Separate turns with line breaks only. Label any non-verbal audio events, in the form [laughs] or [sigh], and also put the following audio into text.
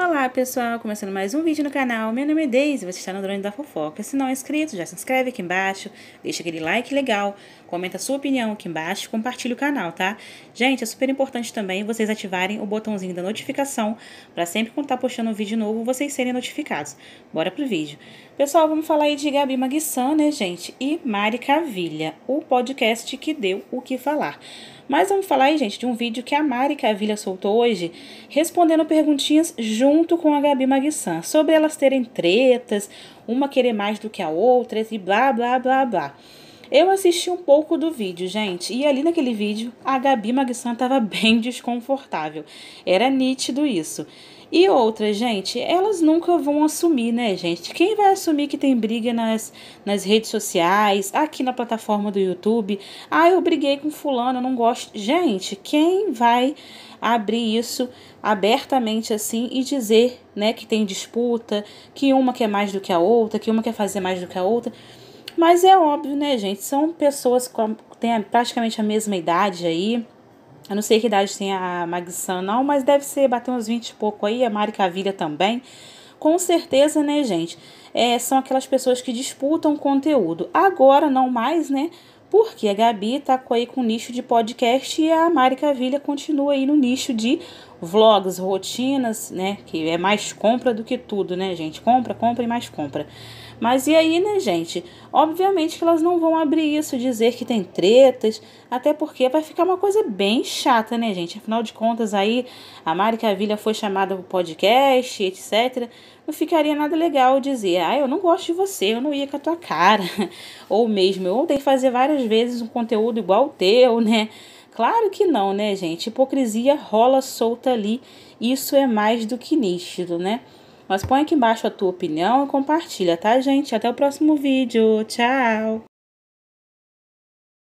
Olá pessoal, começando mais um vídeo no canal, meu nome é Deise você está no Drone da Fofoca. Se não é inscrito, já se inscreve aqui embaixo, deixa aquele like legal, comenta sua opinião aqui embaixo, compartilha o canal, tá? Gente, é super importante também vocês ativarem o botãozinho da notificação para sempre quando tá postando um vídeo novo vocês serem notificados. Bora pro vídeo. Pessoal, vamos falar aí de Gabi Maguissan, né gente? E Mari Cavilha, o podcast que deu o que falar. Mas vamos falar aí, gente, de um vídeo que a Mari Cavilha soltou hoje, respondendo perguntinhas junto com a Gabi Maguissan, sobre elas terem tretas, uma querer mais do que a outra e blá, blá, blá, blá. Eu assisti um pouco do vídeo, gente, e ali naquele vídeo a Gabi Maguissan estava [laughs] bem desconfortável. Era nítido isso. E outras, gente, elas nunca vão assumir, né, gente? Quem vai assumir que tem briga nas, nas redes sociais, aqui na plataforma do YouTube? Ah, eu briguei com fulano, eu não gosto. Gente, quem vai abrir isso abertamente assim e dizer, né, que tem disputa, que uma quer mais do que a outra, que uma quer fazer mais do que a outra? Mas é óbvio, né, gente? São pessoas que têm praticamente a mesma idade aí eu não sei que idade tem a Magsan, não, mas deve ser bater uns 20 e pouco aí, a Mari Cavilha também. Com certeza, né, gente? É, são aquelas pessoas que disputam conteúdo. Agora não mais, né? Porque a Gabi tá aí com o nicho de podcast e a Mari Cavilha continua aí no nicho de vlogs, rotinas, né? Que é mais compra do que tudo, né, gente? Compra, compra e mais compra. Mas e aí, né, gente? Obviamente que elas não vão abrir isso, dizer que tem tretas, até porque vai ficar uma coisa bem chata, né, gente? Afinal de contas, aí a Mari Cavilha foi chamada pro podcast, etc. Não ficaria nada legal dizer, ah, eu não gosto de você, eu não ia com a tua cara. [laughs] Ou mesmo, eu ontem fazer várias vezes um conteúdo igual o teu, né? Claro que não, né, gente? Hipocrisia rola solta ali, isso é mais do que nítido, né? Mas põe aqui embaixo a tua opinião e compartilha, tá, gente? Até o próximo vídeo. Tchau!